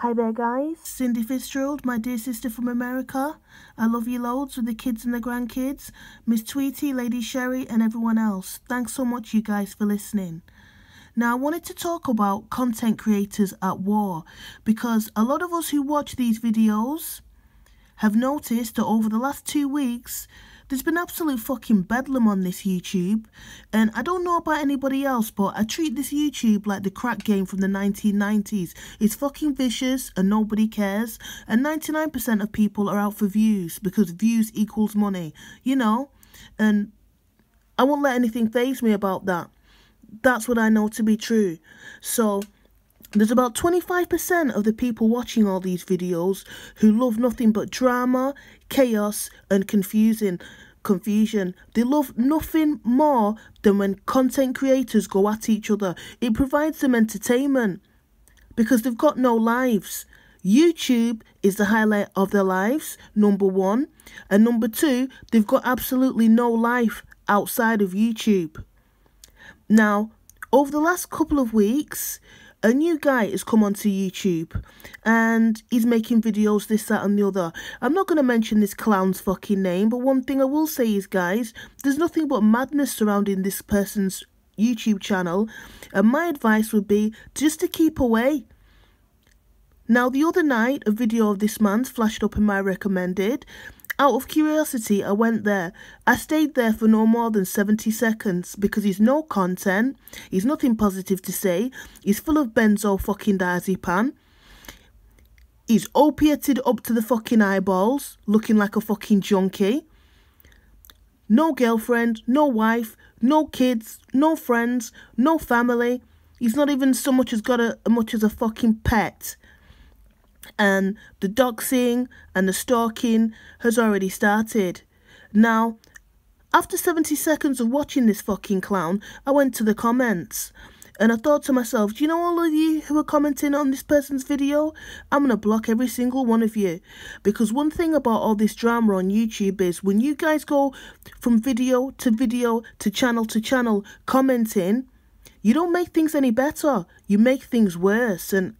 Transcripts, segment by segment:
Hi there, guys. Cindy Fitzgerald, my dear sister from America. I love you loads with the kids and the grandkids, Miss Tweety, Lady Sherry, and everyone else. Thanks so much, you guys, for listening. Now, I wanted to talk about content creators at war because a lot of us who watch these videos have noticed that over the last two weeks, there's been absolute fucking bedlam on this YouTube, and I don't know about anybody else, but I treat this YouTube like the crack game from the 1990s. It's fucking vicious, and nobody cares, and 99% of people are out for views, because views equals money, you know? And I won't let anything phase me about that. That's what I know to be true. So there's about 25% of the people watching all these videos who love nothing but drama, chaos and confusing confusion. They love nothing more than when content creators go at each other. It provides them entertainment because they've got no lives. YouTube is the highlight of their lives, number one. And number two, they've got absolutely no life outside of YouTube. Now, over the last couple of weeks, a new guy has come onto YouTube and he's making videos, this, that, and the other. I'm not going to mention this clown's fucking name, but one thing I will say is, guys, there's nothing but madness surrounding this person's YouTube channel. And my advice would be just to keep away. Now, the other night, a video of this man's flashed up in my recommended, out of curiosity, I went there. I stayed there for no more than 70 seconds because he's no content, he's nothing positive to say, he's full of benzo fucking diazepam, he's opiated up to the fucking eyeballs, looking like a fucking junkie. No girlfriend, no wife, no kids, no friends, no family. He's not even so much as got a much as a fucking pet and the doxing and the stalking has already started. Now, after 70 seconds of watching this fucking clown, I went to the comments. And I thought to myself, do you know all of you who are commenting on this person's video? I'm going to block every single one of you. Because one thing about all this drama on YouTube is when you guys go from video to video to channel to channel commenting, you don't make things any better. You make things worse. And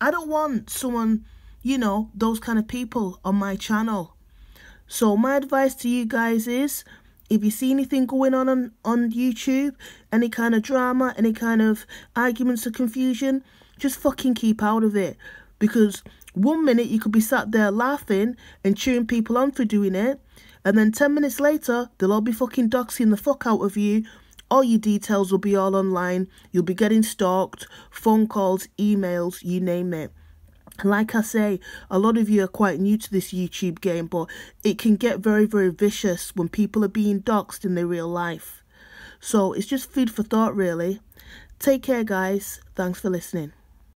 I don't want someone, you know, those kind of people on my channel. So my advice to you guys is, if you see anything going on on, on YouTube, any kind of drama, any kind of arguments or confusion, just fucking keep out of it. Because one minute you could be sat there laughing and cheering people on for doing it, and then 10 minutes later, they'll all be fucking doxing the fuck out of you all your details will be all online. You'll be getting stalked, phone calls, emails, you name it like I say, a lot of you are quite new to this YouTube game, but it can get very, very vicious when people are being doxxed in their real life. So it's just food for thought, really. Take care, guys. Thanks for listening.